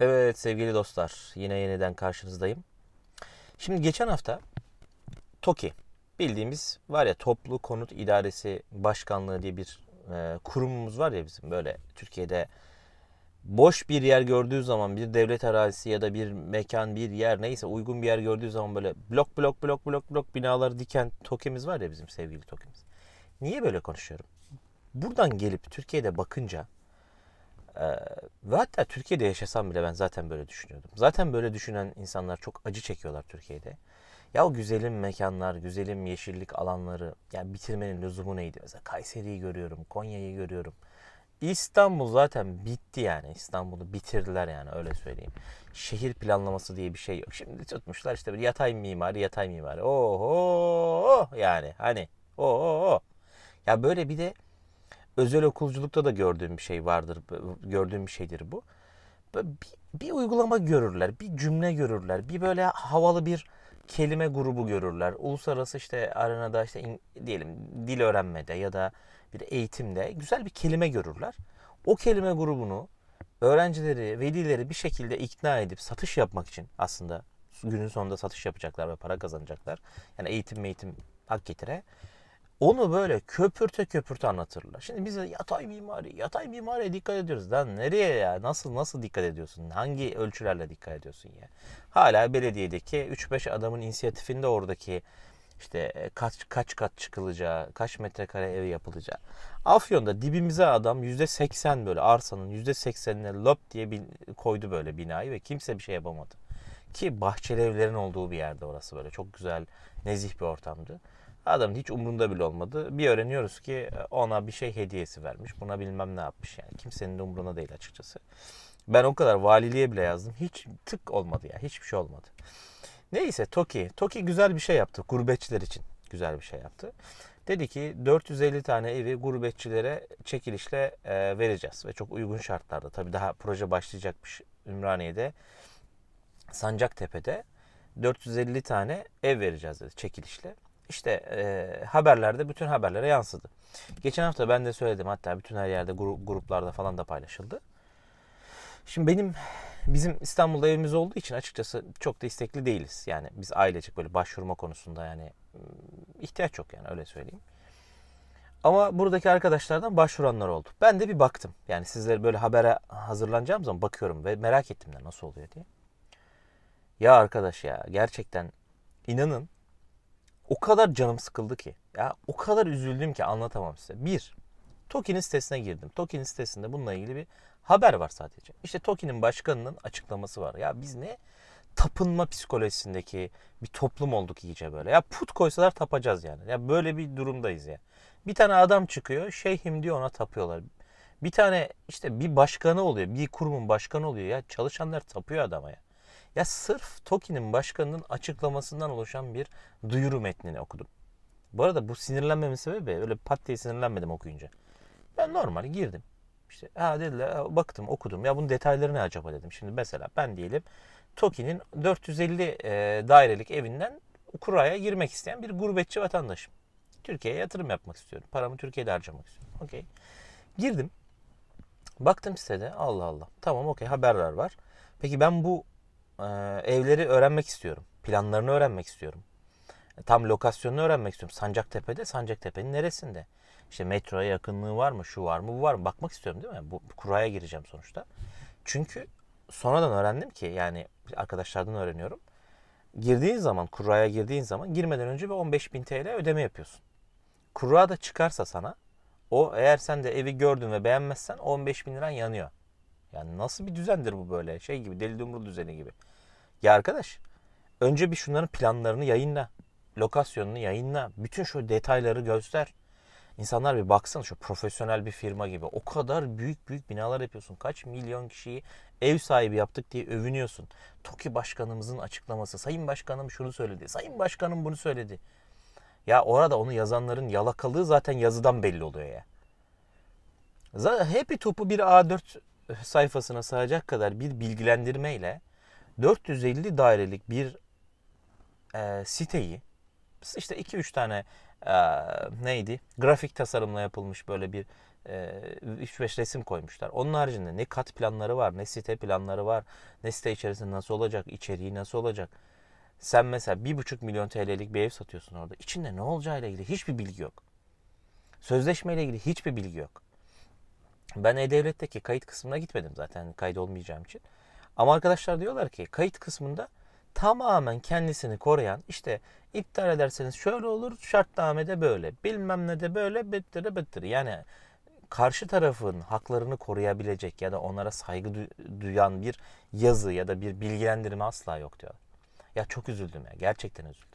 Evet sevgili dostlar yine yeniden karşınızdayım. Şimdi geçen hafta TOKİ bildiğimiz var ya Toplu Konut İdaresi Başkanlığı diye bir e, kurumumuz var ya bizim böyle Türkiye'de boş bir yer gördüğü zaman bir devlet arazisi ya da bir mekan bir yer neyse uygun bir yer gördüğü zaman böyle blok blok blok blok blok binalar diken TOKİ'miz var ya bizim sevgili TOKİ'miz. Niye böyle konuşuyorum? Buradan gelip Türkiye'de bakınca ee, ve hatta Türkiye'de yaşasam bile ben zaten böyle düşünüyordum. Zaten böyle düşünen insanlar çok acı çekiyorlar Türkiye'de. Ya o güzelim mekanlar, güzelim yeşillik alanları yani bitirmenin lüzumu neydi? Mesela Kayseri'yi görüyorum, Konya'yı görüyorum. İstanbul zaten bitti yani. İstanbul'u bitirdiler yani öyle söyleyeyim. Şehir planlaması diye bir şey yok. Şimdi tutmuşlar işte bir yatay mimari, yatay mimari. Oho yani hani oho. Ya böyle bir de özel okulculukta da gördüğüm bir şey vardır, gördüğüm bir şeydir bu. Bir, bir uygulama görürler, bir cümle görürler, bir böyle havalı bir kelime grubu görürler. Uluslararası işte arenada işte in, diyelim dil öğrenmede ya da bir eğitimde güzel bir kelime görürler. O kelime grubunu öğrencileri, velileri bir şekilde ikna edip satış yapmak için aslında günün sonunda satış yapacaklar ve para kazanacaklar. Yani eğitim eğitim hak getire onu böyle köpürte köpürte anlatırlar. Şimdi biz yatay mimari, yatay mimariye dikkat ediyoruz. Lan nereye ya? Nasıl nasıl dikkat ediyorsun? Hangi ölçülerle dikkat ediyorsun ya? Hala belediyedeki 3-5 adamın inisiyatifinde oradaki işte e, kaç kaç kat çıkılacağı, kaç metrekare ev yapılacağı. Afyon'da dibimize adam %80 böyle arsanın %80'ine lop diye bin, koydu böyle binayı ve kimse bir şey yapamadı. Ki bahçeli evlerin olduğu bir yerde orası böyle çok güzel nezih bir ortamdı. Adamın hiç umrunda bile olmadı. Bir öğreniyoruz ki e, ona bir şey hediyesi vermiş. Buna bilmem ne yapmış yani. Kimsenin de umruna değil açıkçası. Ben o kadar valiliğe bile yazdım. Hiç tık olmadı ya. Hiçbir şey olmadı. Neyse Toki. Toki güzel bir şey yaptı. Gurbetçiler için güzel bir şey yaptı. Dedi ki 450 tane evi gurbetçilere çekilişle e, vereceğiz. Ve çok uygun şartlarda. Tabii daha proje başlayacakmış Ümraniye'de. Sancaktepe'de 450 tane ev vereceğiz dedi çekilişle işte e, haberlerde bütün haberlere yansıdı. Geçen hafta ben de söyledim hatta bütün her yerde gru, gruplarda falan da paylaşıldı. Şimdi benim bizim İstanbul'da evimiz olduğu için açıkçası çok da istekli değiliz. Yani biz ailecek böyle başvurma konusunda yani ihtiyaç yok yani öyle söyleyeyim. Ama buradaki arkadaşlardan başvuranlar oldu. Ben de bir baktım. Yani sizleri böyle habere hazırlanacağım zaman bakıyorum ve merak ettim de nasıl oluyor diye. Ya arkadaş ya gerçekten inanın o kadar canım sıkıldı ki. Ya o kadar üzüldüm ki anlatamam size. Bir, Toki'nin sitesine girdim. Toki'nin sitesinde bununla ilgili bir haber var sadece. İşte Toki'nin başkanının açıklaması var. Ya biz ne tapınma psikolojisindeki bir toplum olduk iyice böyle. Ya put koysalar tapacağız yani. Ya böyle bir durumdayız ya. Bir tane adam çıkıyor, şeyhim diyor ona tapıyorlar. Bir tane işte bir başkanı oluyor, bir kurumun başkanı oluyor ya çalışanlar tapıyor adama ya. Ya sırf TOKİ'nin başkanının açıklamasından oluşan bir duyuru metnini okudum. Bu arada bu sinirlenmemin sebebi öyle pat diye sinirlenmedim okuyunca. Ben normal girdim. İşte ha dediler baktım okudum ya bunun detayları ne acaba dedim. Şimdi mesela ben diyelim TOKİ'nin 450 e, dairelik evinden kuraya girmek isteyen bir gurbetçi vatandaşım. Türkiye'ye yatırım yapmak istiyorum. Paramı Türkiye'de harcamak istiyorum. Okey. Girdim. Baktım sitede Allah Allah. Tamam okey haberler var. Peki ben bu e, evleri öğrenmek istiyorum. Planlarını öğrenmek istiyorum. E, tam lokasyonunu öğrenmek istiyorum. Sancaktepe'de, Sancaktepe'nin neresinde? İşte metroya yakınlığı var mı, şu var mı, bu var mı? Bakmak istiyorum değil mi? Bu kuraya gireceğim sonuçta. Çünkü sonradan öğrendim ki yani arkadaşlardan öğreniyorum. Girdiğin zaman, kuraya girdiğin zaman girmeden önce bir 15 bin TL ödeme yapıyorsun. Kura da çıkarsa sana o eğer sen de evi gördün ve beğenmezsen 15 bin liran yanıyor. Yani nasıl bir düzendir bu böyle? Şey gibi deli dumrul düzeni gibi. Ya arkadaş önce bir şunların planlarını yayınla. Lokasyonunu yayınla. Bütün şu detayları göster. İnsanlar bir baksın şu profesyonel bir firma gibi. O kadar büyük büyük binalar yapıyorsun. Kaç milyon kişiyi ev sahibi yaptık diye övünüyorsun. TOKİ başkanımızın açıklaması. Sayın başkanım şunu söyledi. Sayın başkanım bunu söyledi. Ya orada onu yazanların yalakalığı zaten yazıdan belli oluyor ya. Hepi Top'u bir A4 sayfasına sığacak kadar bir bilgilendirmeyle 450 dairelik bir e, siteyi işte 2-3 tane e, neydi grafik tasarımla yapılmış böyle bir 3-5 e, resim koymuşlar. Onun haricinde ne kat planları var, ne site planları var, ne site içerisinde nasıl olacak, içeriği nasıl olacak. Sen mesela 1,5 milyon TL'lik bir ev satıyorsun orada. İçinde ne olacağıyla ilgili hiçbir bilgi yok. Sözleşmeyle ilgili hiçbir bilgi yok. Ben E-Devlet'teki kayıt kısmına gitmedim zaten kayıt olmayacağım için. Ama arkadaşlar diyorlar ki kayıt kısmında tamamen kendisini koruyan işte iptal ederseniz şöyle olur şartnamede böyle bilmem ne de böyle bittire bittire yani karşı tarafın haklarını koruyabilecek ya da onlara saygı duyan bir yazı ya da bir bilgilendirme asla yok diyor. Ya çok üzüldüm ya gerçekten üzüldüm.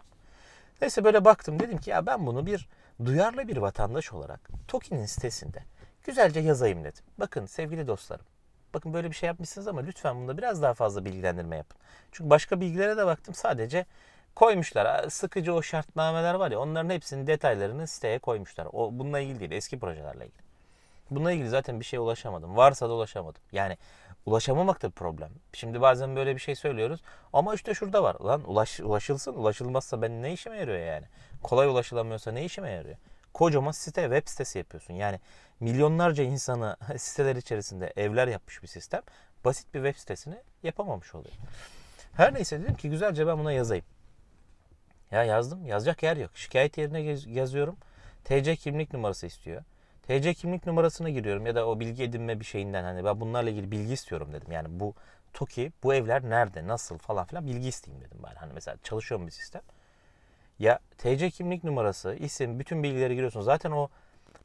Neyse böyle baktım dedim ki ya ben bunu bir duyarlı bir vatandaş olarak TOKİ'nin sitesinde güzelce yazayım dedim. Bakın sevgili dostlarım. Bakın böyle bir şey yapmışsınız ama lütfen bunda biraz daha fazla bilgilendirme yapın. Çünkü başka bilgilere de baktım sadece koymuşlar. Sıkıcı o şartnameler var ya onların hepsinin detaylarını siteye koymuşlar. O bununla ilgili değil eski projelerle ilgili. Bununla ilgili zaten bir şey ulaşamadım. Varsa da ulaşamadım. Yani ulaşamamak da bir problem. Şimdi bazen böyle bir şey söylüyoruz ama işte şurada var. Lan ulaş, ulaşılsın ulaşılmazsa ben ne işime yarıyor yani? Kolay ulaşılamıyorsa ne işime yarıyor? Kocaman site web sitesi yapıyorsun. Yani milyonlarca insanı siteler içerisinde evler yapmış bir sistem basit bir web sitesini yapamamış oluyor. Her neyse dedim ki güzelce ben buna yazayım. Ya yazdım. Yazacak yer yok. Şikayet yerine yazıyorum. TC kimlik numarası istiyor. TC kimlik numarasına giriyorum ya da o bilgi edinme bir şeyinden hani ben bunlarla ilgili bilgi istiyorum dedim. Yani bu TOKİ bu evler nerede nasıl falan filan bilgi isteyeyim dedim ben. Hani mesela çalışıyorum bir sistem. Ya TC kimlik numarası, isim, bütün bilgileri giriyorsun. Zaten o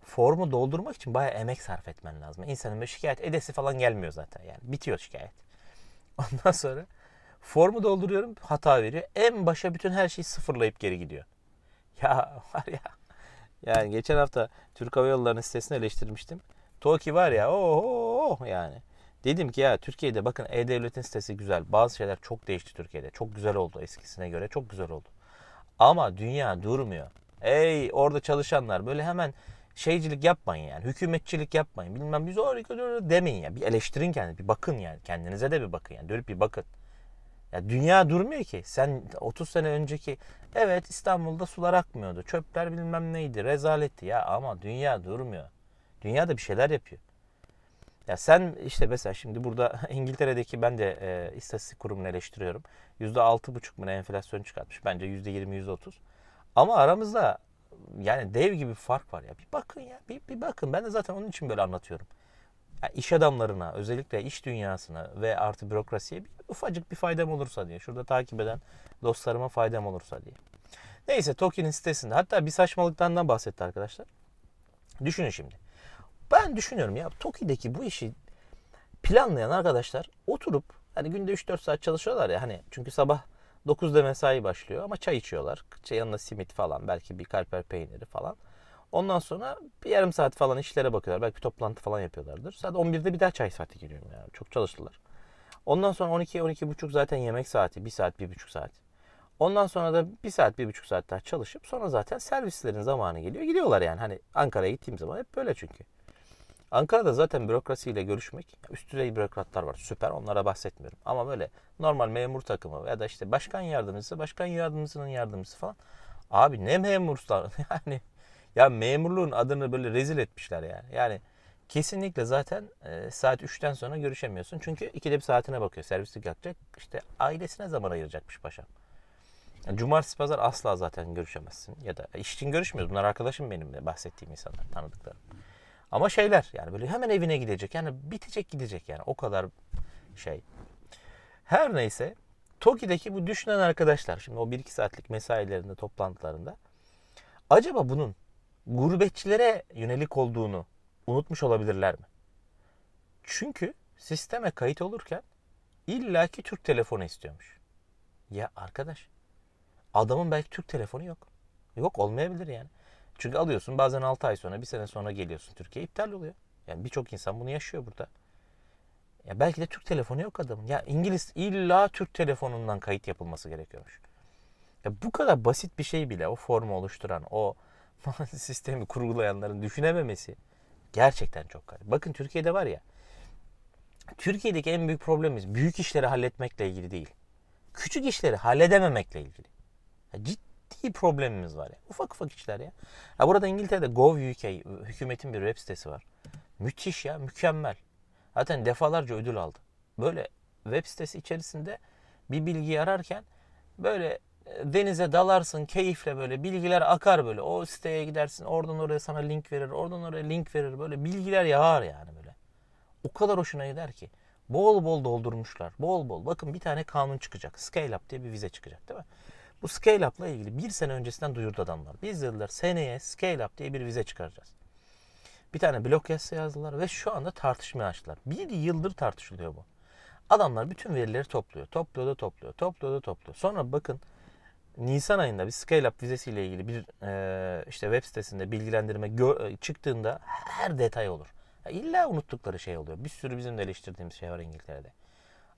formu doldurmak için bayağı emek sarf etmen lazım. İnsanın böyle şikayet edesi falan gelmiyor zaten yani. Bitiyor şikayet. Ondan sonra formu dolduruyorum hata veriyor. En başa bütün her şeyi sıfırlayıp geri gidiyor. Ya var ya. Yani geçen hafta Türk Hava Yolları'nın sitesini eleştirmiştim. Toki var ya oho oh, oh, oh yani. Dedim ki ya Türkiye'de bakın E-Devlet'in sitesi güzel. Bazı şeyler çok değişti Türkiye'de. Çok güzel oldu eskisine göre. Çok güzel oldu. Ama dünya durmuyor. Ey orada çalışanlar böyle hemen şeycilik yapmayın yani. Hükümetçilik yapmayın. Bilmem biz harika demeyin ya. Bir eleştirin kendini. Bir bakın yani. Kendinize de bir bakın yani. Dönüp bir bakın. Ya dünya durmuyor ki. Sen 30 sene önceki evet İstanbul'da sular akmıyordu. Çöpler bilmem neydi. Rezaletti ya ama dünya durmuyor. Dünya da bir şeyler yapıyor. Ya sen işte mesela şimdi burada İngiltere'deki ben de e, istatistik kurumunu eleştiriyorum. %6,5 mu enflasyon çıkartmış. Bence %20, %30. Ama aramızda yani dev gibi bir fark var ya. Bir bakın ya bir, bir bakın ben de zaten onun için böyle anlatıyorum. Yani iş adamlarına özellikle iş dünyasına ve artı bürokrasiye bir, ufacık bir faydam olursa diye. Şurada takip eden dostlarıma faydam olursa diye. Neyse Toki'nin sitesinde hatta bir saçmalıktan da bahsetti arkadaşlar. Düşünün şimdi. Ben düşünüyorum ya Toki'deki bu işi planlayan arkadaşlar oturup hani günde 3-4 saat çalışıyorlar ya hani çünkü sabah 9'da mesai başlıyor ama çay içiyorlar. Çay şey, yanına simit falan belki bir kalper peyniri falan. Ondan sonra bir yarım saat falan işlere bakıyorlar. Belki bir toplantı falan yapıyorlardır. Saat 11'de bir daha çay saati giriyor yani. Çok çalıştılar. Ondan sonra 12 12 buçuk zaten yemek saati. bir saat, bir buçuk saat. Ondan sonra da bir saat, bir buçuk saat daha çalışıp sonra zaten servislerin zamanı geliyor. Gidiyorlar yani. Hani Ankara'ya gittiğim zaman hep böyle çünkü. Ankara'da zaten bürokrasiyle görüşmek, üst düzey bürokratlar var süper onlara bahsetmiyorum. Ama böyle normal memur takımı ya da işte başkan yardımcısı, başkan yardımcısının yardımcısı falan. Abi ne memurlar yani ya memurluğun adını böyle rezil etmişler yani. Yani kesinlikle zaten e, saat 3'ten sonra görüşemiyorsun. Çünkü ikide bir saatine bakıyor. Servislik yapacak. işte ailesine zaman ayıracakmış paşam. cumartesi pazar asla zaten görüşemezsin. Ya da e, iş için görüşmüyoruz. Bunlar arkadaşım benim de bahsettiğim insanlar, tanıdıklarım. Ama şeyler yani böyle hemen evine gidecek. Yani bitecek gidecek yani o kadar şey. Her neyse TOKİ'deki bu düşünen arkadaşlar şimdi o 1-2 saatlik mesailerinde toplantılarında acaba bunun gurbetçilere yönelik olduğunu unutmuş olabilirler mi? Çünkü sisteme kayıt olurken illaki Türk telefonu istiyormuş. Ya arkadaş adamın belki Türk telefonu yok. Yok olmayabilir yani. Çünkü alıyorsun bazen 6 ay sonra, bir sene sonra geliyorsun Türkiye iptal oluyor. Yani birçok insan bunu yaşıyor burada. Ya belki de Türk telefonu yok adamın. Ya İngiliz illa Türk telefonundan kayıt yapılması gerekiyormuş. Ya bu kadar basit bir şey bile o formu oluşturan, o sistemi kurgulayanların düşünememesi gerçekten çok garip. Bakın Türkiye'de var ya. Türkiye'deki en büyük problemimiz büyük işleri halletmekle ilgili değil. Küçük işleri halledememekle ilgili. Ya ciddi ciddi problemimiz var ya. Ufak ufak işler ya. ya burada İngiltere'de gov.uk hükümetin bir web sitesi var. Müthiş ya, mükemmel. Zaten defalarca ödül aldı. Böyle web sitesi içerisinde bir bilgi ararken böyle e, denize dalarsın keyifle böyle bilgiler akar böyle. O siteye gidersin oradan oraya sana link verir, oradan oraya link verir. Böyle bilgiler yağar yani böyle. O kadar hoşuna gider ki. Bol bol doldurmuşlar. Bol bol. Bakın bir tane kanun çıkacak. Scale up diye bir vize çıkacak değil mi? Bu scale up'la ilgili bir sene öncesinden duyurdu adamlar. Biz dediler seneye scale up diye bir vize çıkaracağız. Bir tane blok yazısı yazdılar ve şu anda tartışmaya açtılar. Bir yıldır tartışılıyor bu. Adamlar bütün verileri topluyor. Topluyor da topluyor. Topluyor da topluyor. Sonra bakın Nisan ayında bir scale up vizesiyle ilgili bir e, işte web sitesinde bilgilendirme gö- e, çıktığında her detay olur. Ya illa unuttukları şey oluyor. Bir sürü bizim de eleştirdiğimiz şey var İngiltere'de.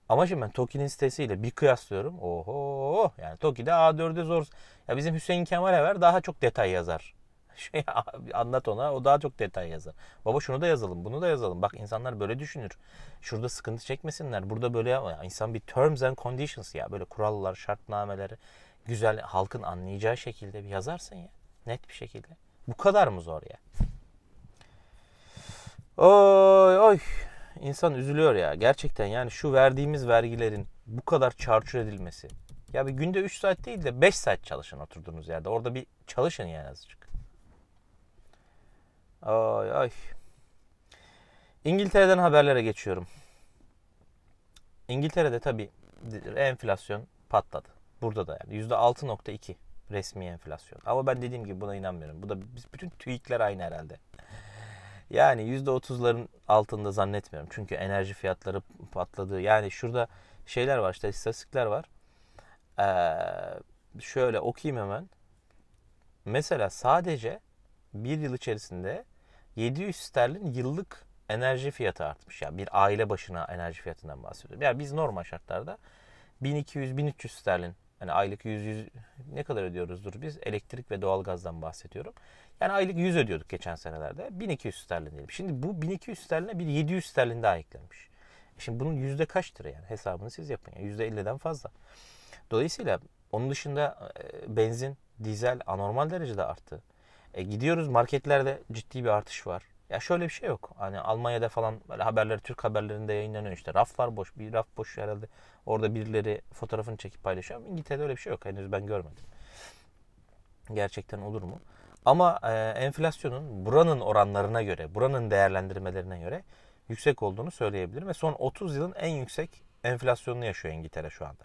Ama şimdi ben Toki'nin sitesiyle bir kıyaslıyorum. Oho yani Toki'de A4'e zor. Ya bizim Hüseyin Kemal Ever daha çok detay yazar. Şey anlat ona o daha çok detay yazar. Baba şunu da yazalım bunu da yazalım. Bak insanlar böyle düşünür. Şurada sıkıntı çekmesinler. Burada böyle yapma. insan bir terms and conditions ya böyle kurallar şartnameleri güzel halkın anlayacağı şekilde bir yazarsın ya. Net bir şekilde. Bu kadar mı zor ya? Oy oy insan üzülüyor ya. Gerçekten yani şu verdiğimiz vergilerin bu kadar çarçur edilmesi. Ya bir günde 3 saat değil de 5 saat çalışın oturduğunuz yerde. Orada bir çalışın yani azıcık. Ay ay. İngiltere'den haberlere geçiyorum. İngiltere'de tabii enflasyon patladı. Burada da yani %6.2 resmi enflasyon. Ama ben dediğim gibi buna inanmıyorum. Bu da biz bütün TÜİK'ler aynı herhalde. Yani %30'ların altında zannetmiyorum. Çünkü enerji fiyatları patladı. Yani şurada şeyler var işte istatistikler var. Ee, şöyle okuyayım hemen. Mesela sadece bir yıl içerisinde 700 sterlin yıllık enerji fiyatı artmış. Yani bir aile başına enerji fiyatından bahsediyorum. Yani biz normal şartlarda 1200-1300 sterlin Hani aylık 100, 100 ne kadar ödüyoruz biz? Elektrik ve doğalgazdan bahsediyorum. Yani aylık 100 ödüyorduk geçen senelerde. 1200 sterlin diyelim. Şimdi bu 1200 sterline bir 700 sterlin daha eklenmiş. E şimdi bunun yüzde kaçtır yani hesabını siz yapın. Yani yüzde 50'den fazla. Dolayısıyla onun dışında e, benzin, dizel anormal derecede arttı. E, gidiyoruz marketlerde ciddi bir artış var. Ya şöyle bir şey yok. Hani Almanya'da falan böyle haberleri Türk haberlerinde yayınlanıyor işte. Raf var boş. Bir raf boş herhalde. Orada birileri fotoğrafını çekip paylaşıyor. Ama İngiltere'de öyle bir şey yok. Henüz ben görmedim. Gerçekten olur mu? Ama e, enflasyonun buranın oranlarına göre, buranın değerlendirmelerine göre yüksek olduğunu söyleyebilirim. Ve son 30 yılın en yüksek enflasyonunu yaşıyor İngiltere şu anda.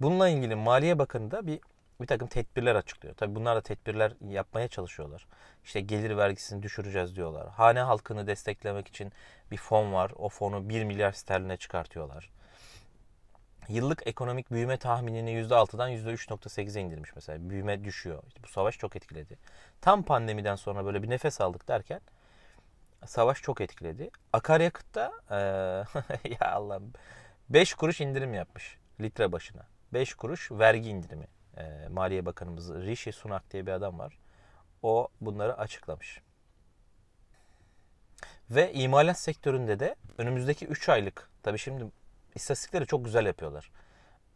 Bununla ilgili Maliye Bakanı da bir bir takım tedbirler açıklıyor. Tabii bunlar da tedbirler yapmaya çalışıyorlar. İşte gelir vergisini düşüreceğiz diyorlar. Hane halkını desteklemek için bir fon var. O fonu 1 milyar sterline çıkartıyorlar. Yıllık ekonomik büyüme tahminini %6'dan %3.8'e indirmiş mesela. Büyüme düşüyor. İşte bu savaş çok etkiledi. Tam pandemiden sonra böyle bir nefes aldık derken savaş çok etkiledi. Akaryakıtta ee, ya Allah 5 kuruş indirim yapmış litre başına. 5 kuruş vergi indirimi. Ee, Maliye Bakanımız Rishi Sunak diye bir adam var. O bunları açıklamış. Ve imalat sektöründe de önümüzdeki 3 aylık, tabii şimdi istatistikleri çok güzel yapıyorlar.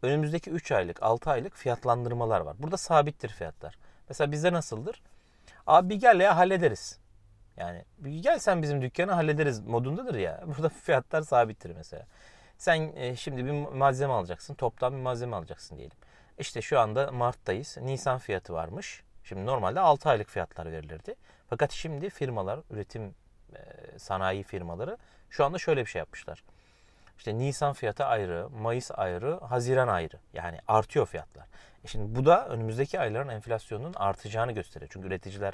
Önümüzdeki 3 aylık, 6 aylık fiyatlandırmalar var. Burada sabittir fiyatlar. Mesela bizde nasıldır? Abi gel ya hallederiz. Yani gel sen bizim dükkana hallederiz modundadır ya. Burada fiyatlar sabittir mesela. Sen e, şimdi bir malzeme alacaksın. Toptan bir malzeme alacaksın diyelim. İşte şu anda Mart'tayız. Nisan fiyatı varmış. Şimdi normalde 6 aylık fiyatlar verilirdi. Fakat şimdi firmalar, üretim e, sanayi firmaları şu anda şöyle bir şey yapmışlar. İşte Nisan fiyatı ayrı, Mayıs ayrı, Haziran ayrı. Yani artıyor fiyatlar. E şimdi bu da önümüzdeki ayların enflasyonunun artacağını gösteriyor. Çünkü üreticiler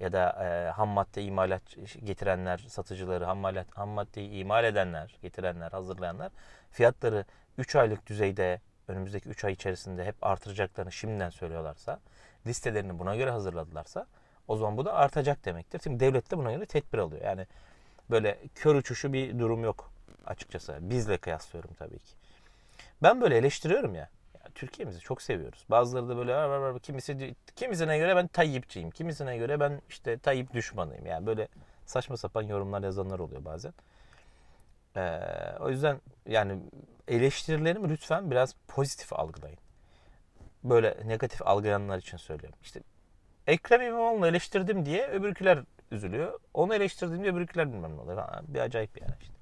ya da e, ham madde imalat getirenler, satıcıları, ham, madde, ham maddeyi imal edenler, getirenler, hazırlayanlar fiyatları 3 aylık düzeyde önümüzdeki 3 ay içerisinde hep artıracaklarını şimdiden söylüyorlarsa, listelerini buna göre hazırladılarsa o zaman bu da artacak demektir. Şimdi devlet de buna göre tedbir alıyor. Yani böyle kör uçuşu bir durum yok açıkçası. Bizle kıyaslıyorum tabii ki. Ben böyle eleştiriyorum ya. ya Türkiye'mizi çok seviyoruz. Bazıları da böyle var var var kimisi kimisine göre ben Tayyipçiyim. Kimisine göre ben işte Tayyip düşmanıyım. Yani böyle saçma sapan yorumlar yazanlar oluyor bazen. Ee, o yüzden yani eleştirilerimi lütfen biraz pozitif algılayın. Böyle negatif algılayanlar için söylüyorum. İşte Ekrem İmamoğlu'nu eleştirdim diye öbürküler üzülüyor. Onu eleştirdim diye öbürküler bilmem ne oluyor. Bir acayip bir yer işte.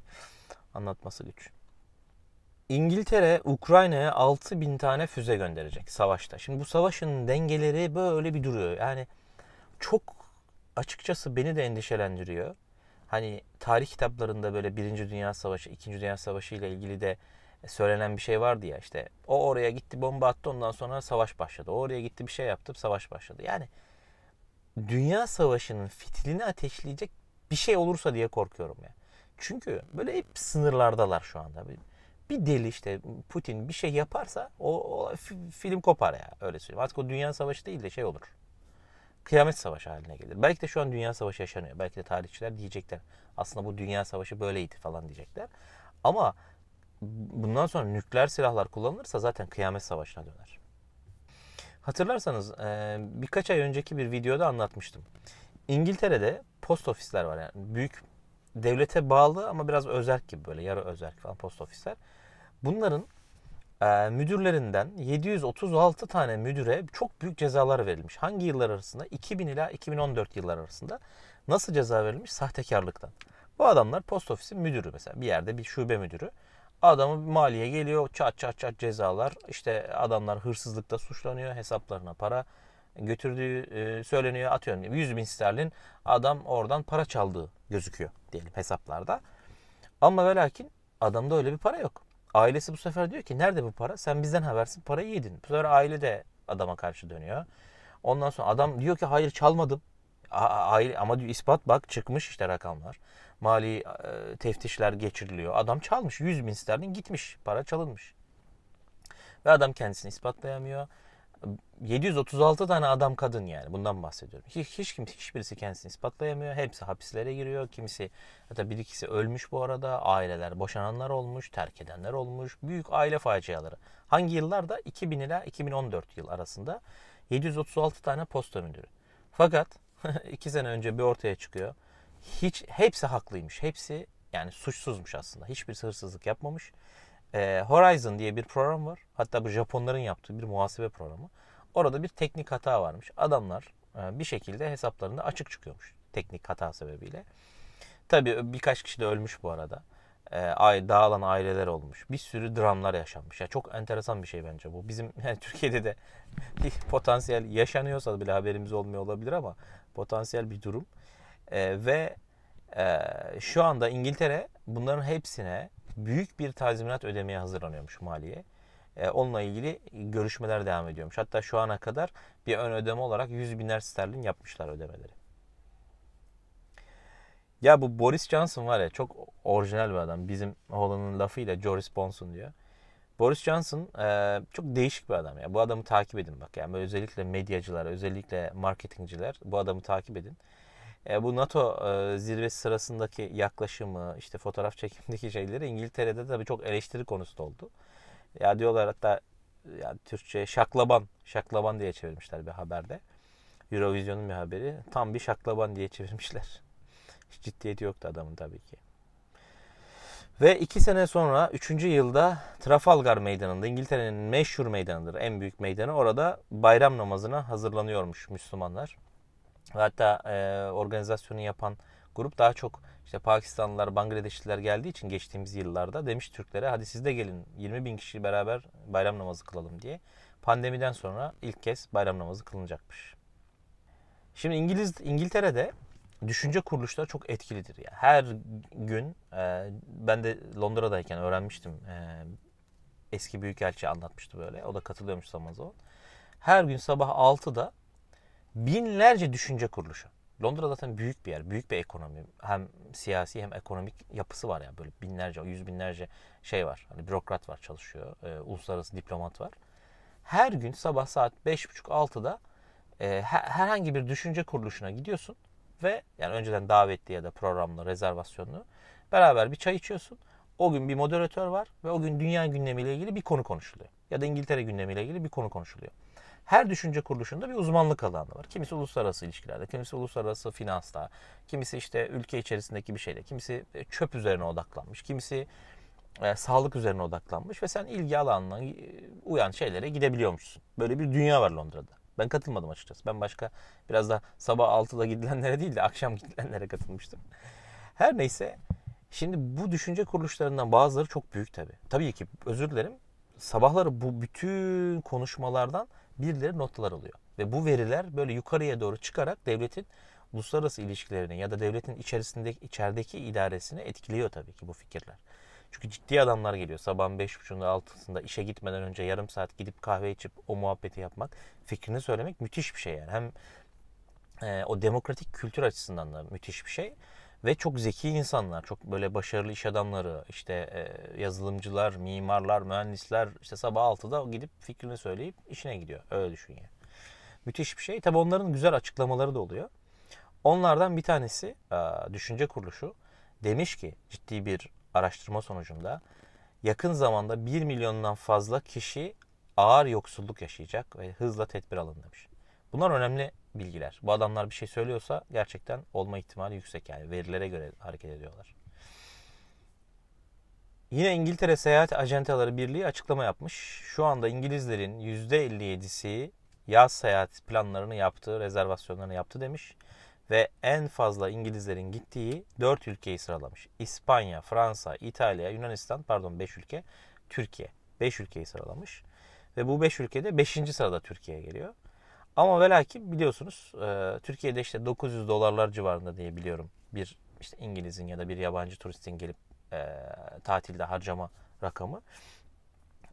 Anlatması güç. İngiltere Ukrayna'ya 6 bin tane füze gönderecek savaşta. Şimdi bu savaşın dengeleri böyle bir duruyor. Yani çok açıkçası beni de endişelendiriyor. Hani tarih kitaplarında böyle Birinci Dünya Savaşı, İkinci Dünya Savaşı ile ilgili de e, söylenen bir şey vardı ya işte o oraya gitti bomba attı ondan sonra savaş başladı. O oraya gitti bir şey yaptı savaş başladı. Yani dünya savaşının fitilini ateşleyecek bir şey olursa diye korkuyorum ya. Çünkü böyle hep sınırlardalar şu anda. Bir, bir deli işte Putin bir şey yaparsa o, o film kopar ya öyle söyleyeyim. Artık o dünya savaşı değil de şey olur. Kıyamet savaşı haline gelir. Belki de şu an dünya savaşı yaşanıyor. Belki de tarihçiler diyecekler. Aslında bu dünya savaşı böyleydi falan diyecekler. Ama bundan sonra nükleer silahlar kullanılırsa zaten kıyamet savaşına döner. Hatırlarsanız e, birkaç ay önceki bir videoda anlatmıştım. İngiltere'de post ofisler var yani büyük devlete bağlı ama biraz özerk gibi böyle yarı özerk falan post ofisler. Bunların e, müdürlerinden 736 tane müdüre çok büyük cezalar verilmiş. Hangi yıllar arasında? 2000 ila 2014 yıllar arasında. Nasıl ceza verilmiş? Sahtekarlıktan. Bu adamlar post ofisin müdürü mesela bir yerde bir şube müdürü. Adamı maliye geliyor çat çat çat cezalar. İşte adamlar hırsızlıkta suçlanıyor hesaplarına para götürdüğü e, söyleniyor. Atıyorum 100 bin sterlin adam oradan para çaldığı gözüküyor diyelim hesaplarda. Ama ve lakin adamda öyle bir para yok. Ailesi bu sefer diyor ki nerede bu para? Sen bizden habersin parayı yedin. Bu sefer aile de adama karşı dönüyor. Ondan sonra adam diyor ki hayır çalmadım. A- aile ama diyor ispat bak çıkmış işte rakamlar mali e, teftişler geçiriliyor. Adam çalmış 100 bin sterlin gitmiş para çalınmış. Ve adam kendisini ispatlayamıyor. 736 tane adam kadın yani bundan bahsediyorum. Hiç, hiç kimse hiçbirisi kendisini ispatlayamıyor. Hepsi hapislere giriyor. Kimisi hatta bir ikisi ölmüş bu arada. Aileler boşananlar olmuş, terk edenler olmuş. Büyük aile faciaları. Hangi yıllarda? 2000 ile 2014 yıl arasında 736 tane posta müdürü. Fakat 2 sene önce bir ortaya çıkıyor hiç hepsi haklıymış. Hepsi yani suçsuzmuş aslında. Hiçbir hırsızlık yapmamış. Ee, Horizon diye bir program var. Hatta bu Japonların yaptığı bir muhasebe programı. Orada bir teknik hata varmış. Adamlar e, bir şekilde hesaplarında açık çıkıyormuş teknik hata sebebiyle. Tabii birkaç kişi de ölmüş bu arada. E, dağılan aileler olmuş. Bir sürü dramlar yaşanmış. Ya çok enteresan bir şey bence bu. Bizim yani Türkiye'de de potansiyel yaşanıyorsa bile haberimiz olmuyor olabilir ama potansiyel bir durum. E, ve e, şu anda İngiltere bunların hepsine büyük bir tazminat ödemeye hazırlanıyormuş maliye. E, onunla ilgili görüşmeler devam ediyormuş. Hatta şu ana kadar bir ön ödeme olarak 100 biner sterlin yapmışlar ödemeleri. Ya bu Boris Johnson var ya çok orijinal bir adam. Bizim Hollanda'nın lafıyla Joris Bonson diyor. Boris Johnson e, çok değişik bir adam ya. Bu adamı takip edin bak. Yani özellikle medyacılar, özellikle marketingciler bu adamı takip edin e, bu NATO e, zirvesi sırasındaki yaklaşımı, işte fotoğraf çekimdeki şeyleri İngiltere'de tabii çok eleştiri konusu oldu. Ya diyorlar hatta ya Türkçe'ye şaklaban, şaklaban diye çevirmişler bir haberde. Eurovision'un bir haberi. Tam bir şaklaban diye çevirmişler. Hiç ciddiyeti yoktu adamın tabii ki. Ve iki sene sonra üçüncü yılda Trafalgar Meydanı'nda İngiltere'nin meşhur meydanıdır. En büyük meydanı. Orada bayram namazına hazırlanıyormuş Müslümanlar. Hatta e, organizasyonu yapan grup daha çok işte Pakistanlılar, Bangladeşliler geldiği için geçtiğimiz yıllarda demiş Türklere hadi siz de gelin 20 bin kişi beraber bayram namazı kılalım diye. Pandemiden sonra ilk kez bayram namazı kılınacakmış. Şimdi İngiliz İngiltere'de düşünce kuruluşları çok etkilidir. ya her gün e, ben de Londra'dayken öğrenmiştim. E, eski büyükelçi anlatmıştı böyle. O da katılıyormuş zaman zaman. Her gün sabah 6'da binlerce düşünce kuruluşu. Londra zaten büyük bir yer, büyük bir ekonomi. Hem siyasi hem ekonomik yapısı var yani böyle binlerce, yüz binlerce şey var. Hani bürokrat var çalışıyor, e, uluslararası diplomat var. Her gün sabah saat 5.30-6'da e, herhangi bir düşünce kuruluşuna gidiyorsun ve yani önceden davetli ya da programlı rezervasyonlu beraber bir çay içiyorsun. O gün bir moderatör var ve o gün dünya gündemiyle ilgili bir konu konuşuluyor. Ya da İngiltere gündemiyle ilgili bir konu konuşuluyor her düşünce kuruluşunda bir uzmanlık alanı var. Kimisi uluslararası ilişkilerde, kimisi uluslararası finansta, kimisi işte ülke içerisindeki bir şeyle, kimisi e, çöp üzerine odaklanmış, kimisi e, sağlık üzerine odaklanmış ve sen ilgi alanına e, uyan şeylere gidebiliyormuşsun. Böyle bir dünya var Londra'da. Ben katılmadım açıkçası. Ben başka biraz da sabah 6'da gidilenlere değil de akşam gidilenlere katılmıştım. Her neyse şimdi bu düşünce kuruluşlarından bazıları çok büyük tabii. Tabii ki özür dilerim. Sabahları bu bütün konuşmalardan birileri notlar alıyor. Ve bu veriler böyle yukarıya doğru çıkarak devletin uluslararası ilişkilerini ya da devletin içerisindeki içerideki idaresini etkiliyor tabii ki bu fikirler. Çünkü ciddi adamlar geliyor. Sabahın 5.30'unda 6'sında işe gitmeden önce yarım saat gidip kahve içip o muhabbeti yapmak, fikrini söylemek müthiş bir şey yani. Hem e, o demokratik kültür açısından da müthiş bir şey. Ve çok zeki insanlar, çok böyle başarılı iş adamları, işte e, yazılımcılar, mimarlar, mühendisler işte sabah 6'da gidip fikrini söyleyip işine gidiyor. Öyle düşün yani. Müthiş bir şey. Tabi onların güzel açıklamaları da oluyor. Onlardan bir tanesi e, düşünce kuruluşu demiş ki ciddi bir araştırma sonucunda yakın zamanda 1 milyondan fazla kişi ağır yoksulluk yaşayacak ve hızla tedbir alın demiş. Bunlar önemli bilgiler. Bu adamlar bir şey söylüyorsa gerçekten olma ihtimali yüksek yani verilere göre hareket ediyorlar. Yine İngiltere Seyahat Ajantaları Birliği açıklama yapmış. Şu anda İngilizlerin %57'si yaz seyahat planlarını yaptı, rezervasyonlarını yaptı demiş. Ve en fazla İngilizlerin gittiği 4 ülkeyi sıralamış. İspanya, Fransa, İtalya, Yunanistan pardon 5 ülke, Türkiye. 5 ülkeyi sıralamış. Ve bu 5 ülkede 5. sırada Türkiye geliyor. Ama velakin biliyorsunuz e, Türkiye'de işte 900 dolarlar civarında diye biliyorum bir işte İngiliz'in ya da bir yabancı turistin gelip e, tatilde harcama rakamı.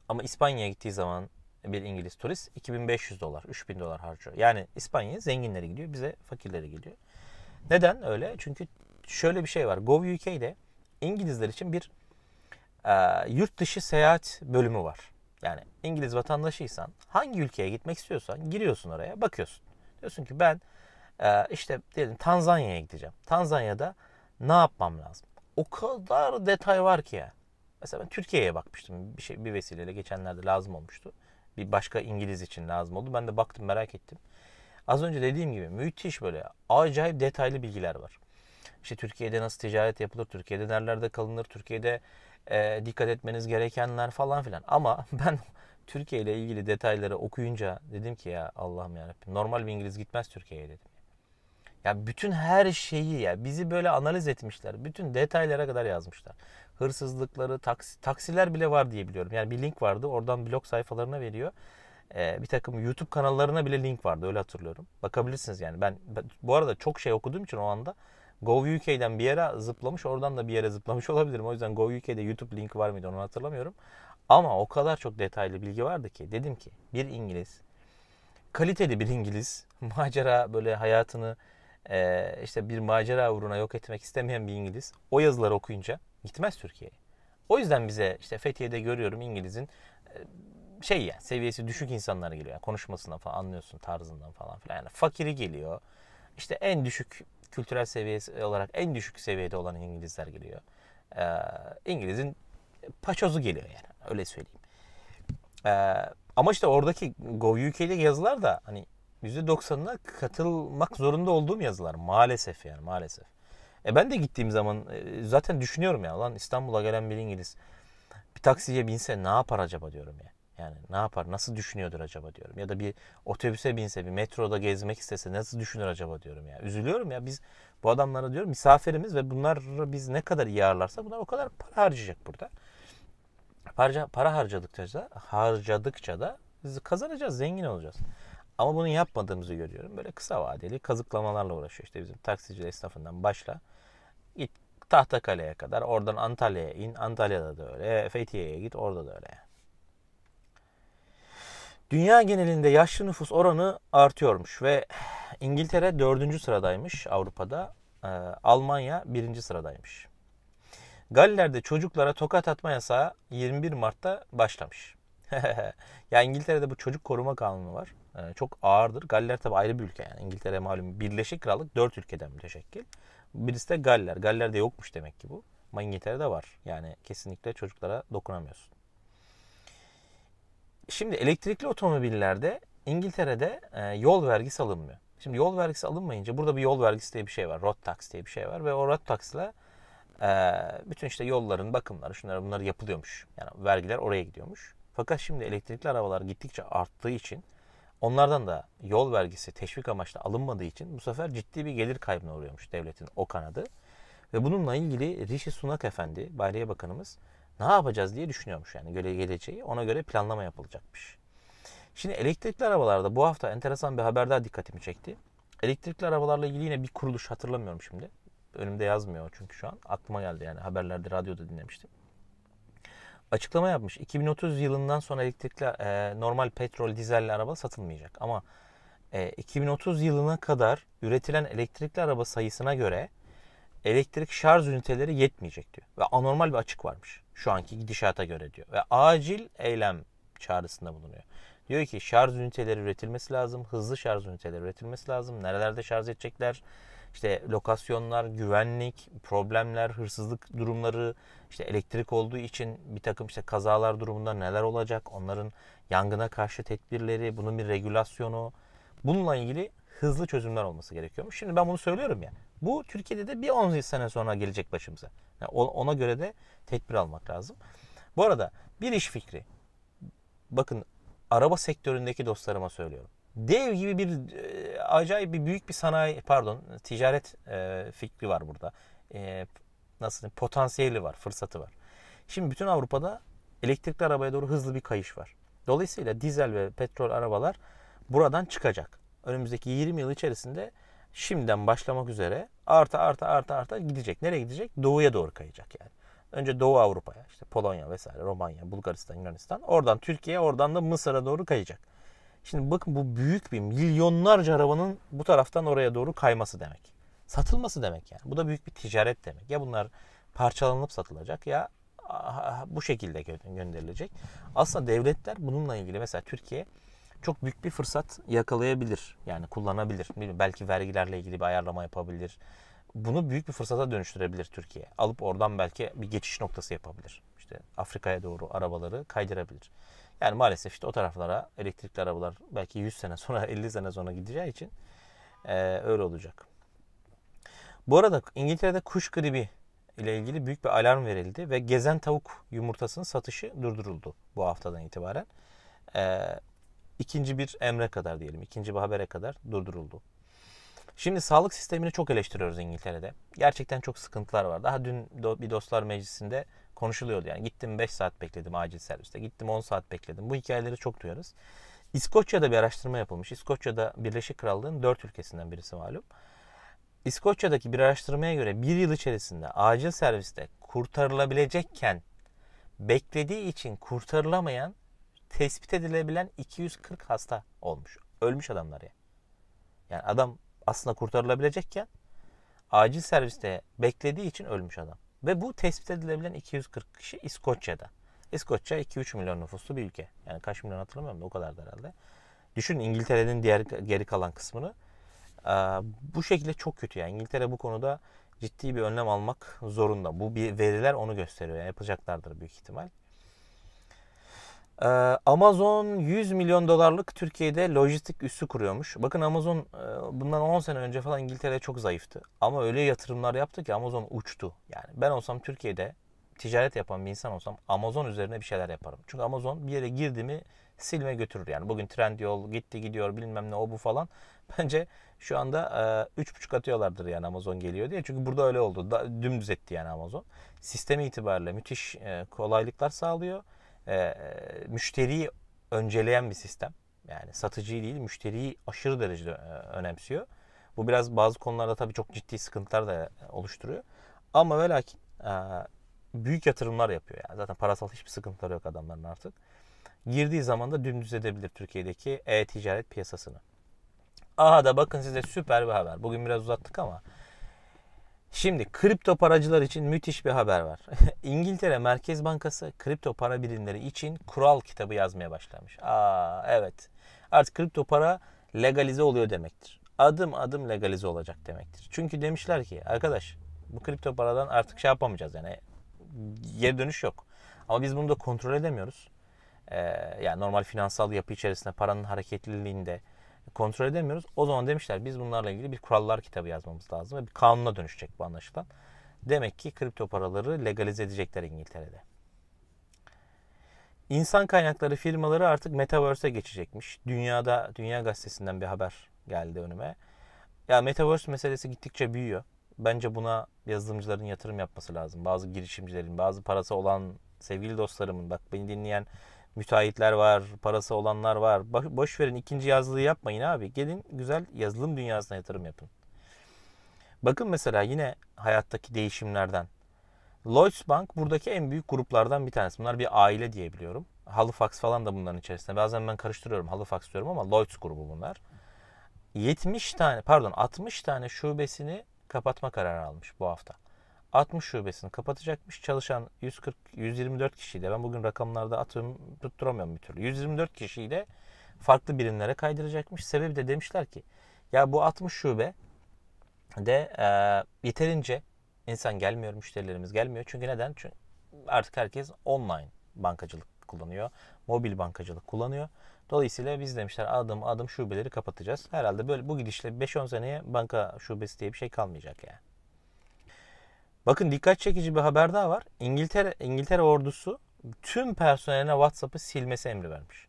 Ama İspanya'ya gittiği zaman bir İngiliz turist 2500 dolar, 3000 dolar harcıyor. Yani İspanya'ya zenginleri gidiyor, bize fakirleri gidiyor. Neden öyle? Çünkü şöyle bir şey var. Gov.uk'de İngilizler için bir e, yurt dışı seyahat bölümü var. Yani İngiliz vatandaşıysan hangi ülkeye gitmek istiyorsan giriyorsun oraya bakıyorsun. Diyorsun ki ben e, işte diyelim Tanzanya'ya gideceğim. Tanzanya'da ne yapmam lazım? O kadar detay var ki ya. Mesela ben Türkiye'ye bakmıştım bir şey bir vesileyle geçenlerde lazım olmuştu. Bir başka İngiliz için lazım oldu. Ben de baktım merak ettim. Az önce dediğim gibi müthiş böyle acayip detaylı bilgiler var. İşte Türkiye'de nasıl ticaret yapılır, Türkiye'de nerelerde kalınır, Türkiye'de e, dikkat etmeniz gerekenler falan filan. Ama ben Türkiye ile ilgili detayları okuyunca dedim ki ya Allah'ım yarabbim normal bir İngiliz gitmez Türkiye'ye dedim. Ya bütün her şeyi ya bizi böyle analiz etmişler. Bütün detaylara kadar yazmışlar. Hırsızlıkları, taksi, taksiler bile var diye biliyorum. Yani bir link vardı. Oradan blog sayfalarına veriyor. Ee, bir takım YouTube kanallarına bile link vardı. Öyle hatırlıyorum. Bakabilirsiniz yani. Ben, ben bu arada çok şey okuduğum için o anda Go bir yere zıplamış oradan da bir yere zıplamış olabilirim. O yüzden Go YouTube link var mıydı onu hatırlamıyorum. Ama o kadar çok detaylı bilgi vardı ki dedim ki bir İngiliz kaliteli bir İngiliz macera böyle hayatını işte bir macera uğruna yok etmek istemeyen bir İngiliz o yazıları okuyunca gitmez Türkiye'ye. O yüzden bize işte Fethiye'de görüyorum İngiliz'in şey ya seviyesi düşük insanlar geliyor. Yani konuşmasından falan anlıyorsun tarzından falan filan. Yani fakiri geliyor. İşte en düşük kültürel seviyesi olarak en düşük seviyede olan İngilizler geliyor. E, İngiliz'in paçozu geliyor yani öyle söyleyeyim. E, ama işte oradaki UK'de yazılar da hani %90'ına katılmak zorunda olduğum yazılar maalesef yani maalesef. E ben de gittiğim zaman e, zaten düşünüyorum ya lan İstanbul'a gelen bir İngiliz bir taksiye binse ne yapar acaba diyorum ya. Yani ne yapar, nasıl düşünüyordur acaba diyorum. Ya da bir otobüse binse, bir metroda gezmek istese nasıl düşünür acaba diyorum ya. Üzülüyorum ya biz bu adamlara diyorum misafirimiz ve bunları biz ne kadar iyi ağırlarsak bunlar o kadar para harcayacak burada. Para, para harcadıkça da, harcadıkça da biz kazanacağız, zengin olacağız. Ama bunu yapmadığımızı görüyorum. Böyle kısa vadeli kazıklamalarla uğraşıyor. işte bizim taksici esnafından başla. Git Tahtakale'ye kadar, oradan Antalya'ya in. Antalya'da da öyle, Fethiye'ye git, orada da öyle. Dünya genelinde yaşlı nüfus oranı artıyormuş ve İngiltere dördüncü sıradaymış Avrupa'da. Almanya birinci sıradaymış. Galler'de çocuklara tokat atma yasağı 21 Mart'ta başlamış. ya İngiltere'de bu çocuk koruma kanunu var. çok ağırdır. Galler tabi ayrı bir ülke yani. İngiltere malum Birleşik Krallık dört ülkeden müteşekkil. Birisi de Galler. Galler'de yokmuş demek ki bu. Ama İngiltere'de var. Yani kesinlikle çocuklara dokunamıyorsun. Şimdi elektrikli otomobillerde İngiltere'de e, yol vergisi alınmıyor. Şimdi yol vergisi alınmayınca burada bir yol vergisi diye bir şey var. Road tax diye bir şey var ve o road ile e, bütün işte yolların bakımları şunlar bunlar yapılıyormuş. Yani vergiler oraya gidiyormuş. Fakat şimdi elektrikli arabalar gittikçe arttığı için onlardan da yol vergisi teşvik amaçlı alınmadığı için bu sefer ciddi bir gelir kaybına uğruyormuş devletin o kanadı. Ve bununla ilgili Rishi Sunak Efendi, Bahriye Bakanımız ne yapacağız diye düşünüyormuş yani göle geleceği. Ona göre planlama yapılacakmış. Şimdi elektrikli arabalarda bu hafta enteresan bir haber daha dikkatimi çekti. Elektrikli arabalarla ilgili yine bir kuruluş hatırlamıyorum şimdi. Önümde yazmıyor çünkü şu an. Aklıma geldi yani haberlerde, radyoda dinlemiştim. Açıklama yapmış. 2030 yılından sonra elektrikli e, normal petrol, dizelli araba satılmayacak. Ama e, 2030 yılına kadar üretilen elektrikli araba sayısına göre elektrik şarj üniteleri yetmeyecek diyor. Ve anormal bir açık varmış. Şu anki gidişata göre diyor. Ve acil eylem çağrısında bulunuyor. Diyor ki şarj üniteleri üretilmesi lazım. Hızlı şarj üniteleri üretilmesi lazım. Nerelerde şarj edecekler? İşte lokasyonlar, güvenlik, problemler, hırsızlık durumları, işte elektrik olduğu için bir takım işte kazalar durumunda neler olacak? Onların yangına karşı tedbirleri, bunun bir regulasyonu. Bununla ilgili hızlı çözümler olması gerekiyormuş. Şimdi ben bunu söylüyorum ya. Bu Türkiye'de de bir 10 sene sonra gelecek başımıza. Yani ona göre de tedbir almak lazım. Bu arada bir iş fikri. Bakın araba sektöründeki dostlarıma söylüyorum. Dev gibi bir e, acayip bir büyük bir sanayi pardon ticaret e, fikri var burada. E, nasıl potansiyeli var, fırsatı var. Şimdi bütün Avrupa'da elektrikli arabaya doğru hızlı bir kayış var. Dolayısıyla dizel ve petrol arabalar buradan çıkacak. Önümüzdeki 20 yıl içerisinde şimdiden başlamak üzere arta arta arta arta gidecek. Nereye gidecek? Doğuya doğru kayacak yani. Önce Doğu Avrupa'ya işte Polonya vesaire, Romanya, Bulgaristan, Yunanistan. Oradan Türkiye, oradan da Mısır'a doğru kayacak. Şimdi bakın bu büyük bir milyonlarca arabanın bu taraftan oraya doğru kayması demek. Satılması demek yani. Bu da büyük bir ticaret demek. Ya bunlar parçalanıp satılacak ya bu şekilde gönderilecek. Aslında devletler bununla ilgili mesela Türkiye çok büyük bir fırsat yakalayabilir. Yani kullanabilir. belki vergilerle ilgili bir ayarlama yapabilir. Bunu büyük bir fırsata dönüştürebilir Türkiye. Alıp oradan belki bir geçiş noktası yapabilir. İşte Afrika'ya doğru arabaları kaydırabilir. Yani maalesef işte o taraflara elektrikli arabalar belki 100 sene sonra 50 sene sonra gideceği için e, öyle olacak. Bu arada İngiltere'de kuş gribi ile ilgili büyük bir alarm verildi ve gezen tavuk yumurtasının satışı durduruldu bu haftadan itibaren. E, ikinci bir emre kadar diyelim, ikinci bir habere kadar durduruldu. Şimdi sağlık sistemini çok eleştiriyoruz İngiltere'de. Gerçekten çok sıkıntılar var. Daha dün bir dostlar meclisinde konuşuluyordu yani. Gittim 5 saat bekledim acil serviste. Gittim 10 saat bekledim. Bu hikayeleri çok duyarız. İskoçya'da bir araştırma yapılmış. İskoçya'da Birleşik Krallığın 4 ülkesinden birisi malum. İskoçya'daki bir araştırmaya göre bir yıl içerisinde acil serviste kurtarılabilecekken beklediği için kurtarılamayan tespit edilebilen 240 hasta olmuş. Ölmüş adamlar Yani. yani adam aslında kurtarılabilecekken acil serviste beklediği için ölmüş adam. Ve bu tespit edilebilen 240 kişi İskoçya'da. İskoçya 2-3 milyon nüfuslu bir ülke. Yani kaç milyon hatırlamıyorum da o kadar da herhalde. Düşünün İngiltere'nin diğer geri kalan kısmını. Ee, bu şekilde çok kötü yani. İngiltere bu konuda ciddi bir önlem almak zorunda. Bu bir veriler onu gösteriyor. Yani yapacaklardır büyük ihtimal. Ee, Amazon 100 milyon dolarlık Türkiye'de lojistik üssü kuruyormuş. Bakın Amazon e, bundan 10 sene önce falan İngiltere'de çok zayıftı. Ama öyle yatırımlar yaptı ki Amazon uçtu. Yani ben olsam Türkiye'de ticaret yapan bir insan olsam Amazon üzerine bir şeyler yaparım. Çünkü Amazon bir yere girdi mi silme götürür. Yani bugün trend yol gitti gidiyor bilmem ne o bu falan. Bence şu anda e, 3.5 atıyorlardır yani Amazon geliyor diye. Çünkü burada öyle oldu. dümdüz etti yani Amazon. Sistemi itibariyle müthiş e, kolaylıklar sağlıyor e, müşteriyi önceleyen bir sistem. Yani satıcıyı değil müşteriyi aşırı derecede e, önemsiyor. Bu biraz bazı konularda tabii çok ciddi sıkıntılar da e, oluşturuyor. Ama ve lakin e, büyük yatırımlar yapıyor. Yani zaten parasal hiçbir sıkıntıları yok adamların artık. Girdiği zaman da dümdüz edebilir Türkiye'deki e-ticaret piyasasını. Aha da bakın size süper bir haber. Bugün biraz uzattık ama Şimdi kripto paracılar için müthiş bir haber var. İngiltere Merkez Bankası kripto para birimleri için kural kitabı yazmaya başlamış. Aa evet. Artık kripto para legalize oluyor demektir. Adım adım legalize olacak demektir. Çünkü demişler ki arkadaş bu kripto paradan artık şey yapamayacağız yani geri dönüş yok. Ama biz bunu da kontrol edemiyoruz. Ee, yani normal finansal yapı içerisinde paranın hareketliliğinde, kontrol edemiyoruz. O zaman demişler biz bunlarla ilgili bir kurallar kitabı yazmamız lazım ve bir kanuna dönüşecek bu anlaşılan. Demek ki kripto paraları legalize edecekler İngiltere'de. İnsan kaynakları firmaları artık Metaverse'e geçecekmiş. Dünyada Dünya Gazetesi'nden bir haber geldi önüme. Ya Metaverse meselesi gittikçe büyüyor. Bence buna yazılımcıların yatırım yapması lazım. Bazı girişimcilerin, bazı parası olan sevgili dostlarımın, bak beni dinleyen müteahhitler var, parası olanlar var. Boş verin ikinci yazılıyı yapmayın abi. Gelin güzel yazılım dünyasına yatırım yapın. Bakın mesela yine hayattaki değişimlerden. Lloyds Bank buradaki en büyük gruplardan bir tanesi. Bunlar bir aile diyebiliyorum. Halifax falan da bunların içerisinde. Bazen ben karıştırıyorum Halifax diyorum ama Lloyds grubu bunlar. 70 tane pardon 60 tane şubesini kapatma kararı almış bu hafta. 60 şubesini kapatacakmış. Çalışan 140 124 kişiyle ben bugün rakamlarda atıyorum tutturamıyorum bir türlü. 124 kişiyle farklı birimlere kaydıracakmış. Sebebi de demişler ki ya bu 60 şube de e, yeterince insan gelmiyor, müşterilerimiz gelmiyor. Çünkü neden? Çünkü artık herkes online bankacılık kullanıyor. Mobil bankacılık kullanıyor. Dolayısıyla biz demişler adım adım şubeleri kapatacağız. Herhalde böyle bu gidişle 5-10 seneye banka şubesi diye bir şey kalmayacak yani. Bakın dikkat çekici bir haber daha var. İngiltere İngiltere ordusu tüm personeline WhatsApp'ı silmesi emri vermiş.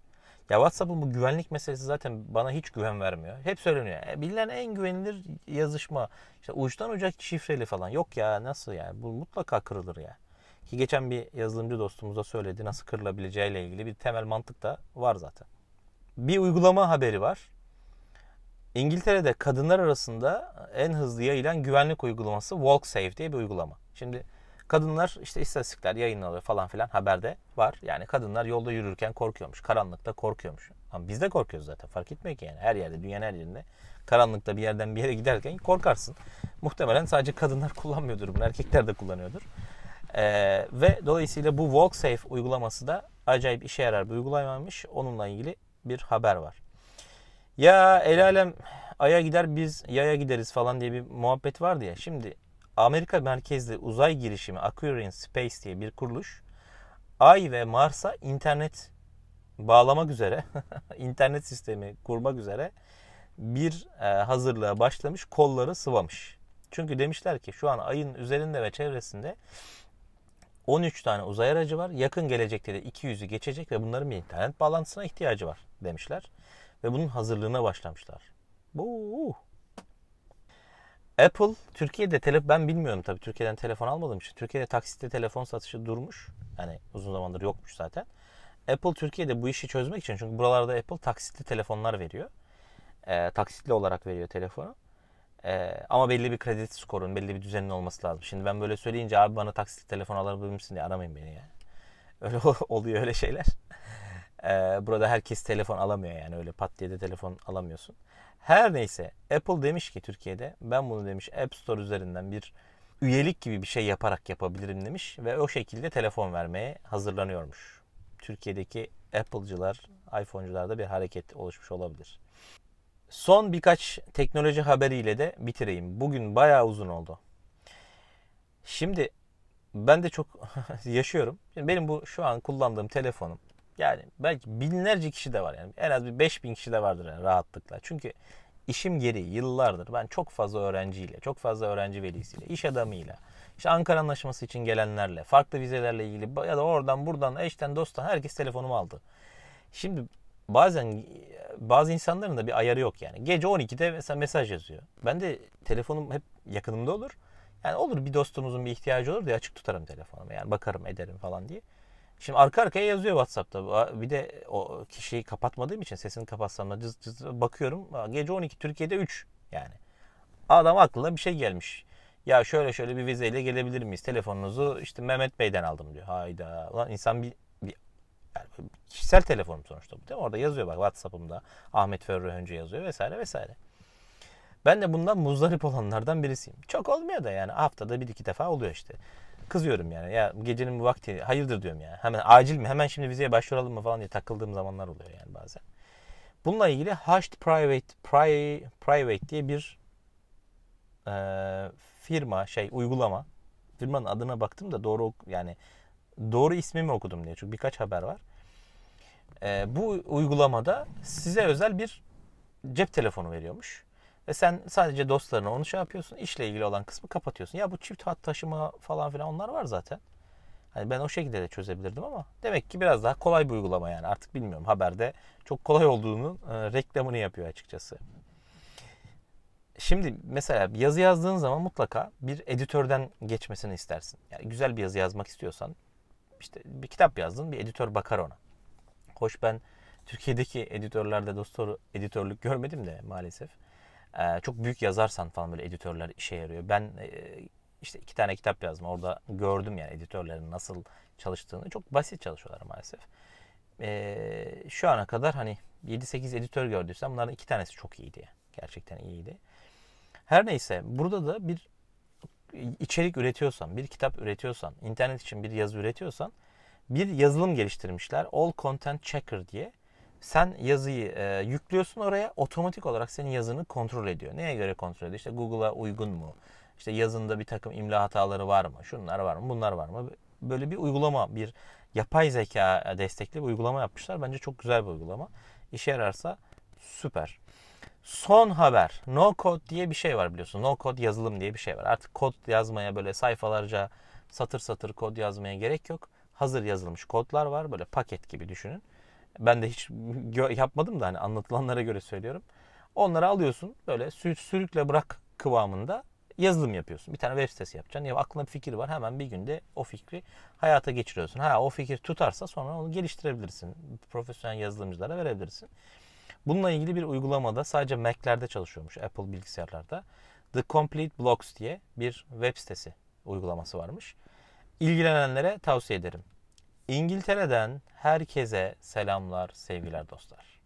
Ya WhatsApp'ın bu güvenlik meselesi zaten bana hiç güven vermiyor. Hep söyleniyor. E, bilinen en güvenilir yazışma. İşte uçtan uca şifreli falan. Yok ya nasıl yani? Bu mutlaka kırılır ya. Ki geçen bir yazılımcı dostumuza söyledi nasıl kırılabileceğiyle ilgili bir temel mantık da var zaten. Bir uygulama haberi var. İngiltere'de kadınlar arasında en hızlı yayılan güvenlik uygulaması WalkSafe diye bir uygulama. Şimdi kadınlar işte istatistikler yayınlanıyor falan filan haberde var. Yani kadınlar yolda yürürken korkuyormuş. Karanlıkta korkuyormuş. Ama biz de korkuyoruz zaten fark etmiyor ki yani. Her yerde dünyanın her yerinde karanlıkta bir yerden bir yere giderken korkarsın. Muhtemelen sadece kadınlar kullanmıyordur bunu. Erkekler de kullanıyordur. Ee, ve dolayısıyla bu WalkSafe uygulaması da acayip işe yarar bir uygulamaymış. Onunla ilgili bir haber var. Ya el alem Ay'a gider biz yaya gideriz falan diye bir muhabbet vardı ya. Şimdi Amerika merkezli uzay girişimi Aquarian Space diye bir kuruluş Ay ve Mars'a internet bağlamak üzere, internet sistemi kurmak üzere bir e, hazırlığa başlamış, kolları sıvamış. Çünkü demişler ki şu an ayın üzerinde ve çevresinde 13 tane uzay aracı var. Yakın gelecekte de 200'ü geçecek ve bunların bir internet bağlantısına ihtiyacı var demişler ve bunun hazırlığına başlamışlar. Bu. Apple Türkiye'de telefon ben bilmiyorum tabii Türkiye'den telefon almadım için Türkiye'de taksitte telefon satışı durmuş. Yani uzun zamandır yokmuş zaten. Apple Türkiye'de bu işi çözmek için çünkü buralarda Apple taksitli telefonlar veriyor. E, taksitli olarak veriyor telefonu. E, ama belli bir kredi skorun, belli bir düzenin olması lazım. Şimdi ben böyle söyleyince abi bana taksitli telefon alabilir misin diye aramayın beni ya. Öyle oluyor öyle şeyler. Ee, burada herkes telefon alamıyor yani öyle pat diye de telefon alamıyorsun. Her neyse Apple demiş ki Türkiye'de ben bunu demiş App Store üzerinden bir üyelik gibi bir şey yaparak yapabilirim demiş ve o şekilde telefon vermeye hazırlanıyormuş. Türkiye'deki Apple'cılar, iPhone'cularda bir hareket oluşmuş olabilir. Son birkaç teknoloji haberiyle de bitireyim. Bugün bayağı uzun oldu. Şimdi ben de çok yaşıyorum. benim bu şu an kullandığım telefonum yani belki binlerce kişi de var yani. En az bir 5000 kişi de vardır yani rahatlıkla. Çünkü işim gereği yıllardır ben çok fazla öğrenciyle, çok fazla öğrenci velisiyle, iş adamıyla, işte Ankara Anlaşması için gelenlerle, farklı vizelerle ilgili ya da oradan buradan eşten dosttan herkes telefonumu aldı. Şimdi bazen bazı insanların da bir ayarı yok yani. Gece 12'de mesela mesaj yazıyor. Ben de telefonum hep yakınımda olur. Yani olur bir dostumuzun bir ihtiyacı olur diye açık tutarım telefonumu. Yani bakarım ederim falan diye. Şimdi arka arkaya yazıyor WhatsApp'ta. Bir de o kişiyi kapatmadığım için sesini kapatsam da cız cız bakıyorum. Gece 12 Türkiye'de 3 yani. Adam aklına bir şey gelmiş. Ya şöyle şöyle bir vizeyle gelebilir miyiz? Telefonunuzu işte Mehmet Bey'den aldım diyor. Hayda. Lan insan bir, bir yani kişisel telefonum sonuçta bu değil mi? Orada yazıyor bak WhatsApp'ımda. Ahmet Ferruh önce yazıyor vesaire vesaire. Ben de bundan muzdarip olanlardan birisiyim. Çok olmuyor da yani haftada bir iki defa oluyor işte kızıyorum yani. Ya gecenin bu vakti hayırdır diyorum yani. Hemen acil mi? Hemen şimdi vizeye başvuralım mı falan diye takıldığım zamanlar oluyor yani bazen. Bununla ilgili Hushed Private, Pri, Private diye bir e, firma, şey uygulama. Firmanın adına baktım da doğru yani doğru ismi mi okudum diye. Çünkü birkaç haber var. E, bu uygulamada size özel bir cep telefonu veriyormuş. Ve sen sadece dostlarına onu şey yapıyorsun. işle ilgili olan kısmı kapatıyorsun. Ya bu çift hat taşıma falan filan onlar var zaten. Hani ben o şekilde de çözebilirdim ama demek ki biraz daha kolay bir uygulama yani. Artık bilmiyorum haberde çok kolay olduğunun e, reklamını yapıyor açıkçası. Şimdi mesela yazı yazdığın zaman mutlaka bir editörden geçmesini istersin. Yani güzel bir yazı yazmak istiyorsan işte bir kitap yazdın bir editör bakar ona. Hoş ben Türkiye'deki editörlerde dostoru editörlük görmedim de maalesef e, çok büyük yazarsan falan böyle editörler işe yarıyor. Ben e, işte iki tane kitap yazdım. Orada gördüm yani editörlerin nasıl çalıştığını. Çok basit çalışıyorlar maalesef. E, şu ana kadar hani 7-8 editör gördüysem bunların iki tanesi çok iyiydi. Gerçekten iyiydi. Her neyse burada da bir içerik üretiyorsan, bir kitap üretiyorsan, internet için bir yazı üretiyorsan bir yazılım geliştirmişler. All Content Checker diye. Sen yazıyı e, yüklüyorsun oraya otomatik olarak senin yazını kontrol ediyor. Neye göre kontrol ediyor? İşte Google'a uygun mu? İşte yazında bir takım imla hataları var mı? Şunlar var mı? Bunlar var mı? Böyle bir uygulama, bir yapay zeka destekli bir uygulama yapmışlar. Bence çok güzel bir uygulama. İşe yararsa süper. Son haber. No code diye bir şey var biliyorsun. No code yazılım diye bir şey var. Artık kod yazmaya böyle sayfalarca satır satır kod yazmaya gerek yok. Hazır yazılmış kodlar var. Böyle paket gibi düşünün. Ben de hiç yapmadım da hani anlatılanlara göre söylüyorum. Onları alıyorsun böyle sürükle bırak kıvamında yazılım yapıyorsun. Bir tane web sitesi yapacaksın. Ya aklına bir fikir var. Hemen bir günde o fikri hayata geçiriyorsun. Ha o fikir tutarsa sonra onu geliştirebilirsin. Profesyonel yazılımcılara verebilirsin. Bununla ilgili bir uygulamada sadece Mac'lerde çalışıyormuş Apple bilgisayarlarda. The Complete Blocks diye bir web sitesi uygulaması varmış. İlgilenenlere tavsiye ederim. İngiltere'den herkese selamlar sevgiler dostlar.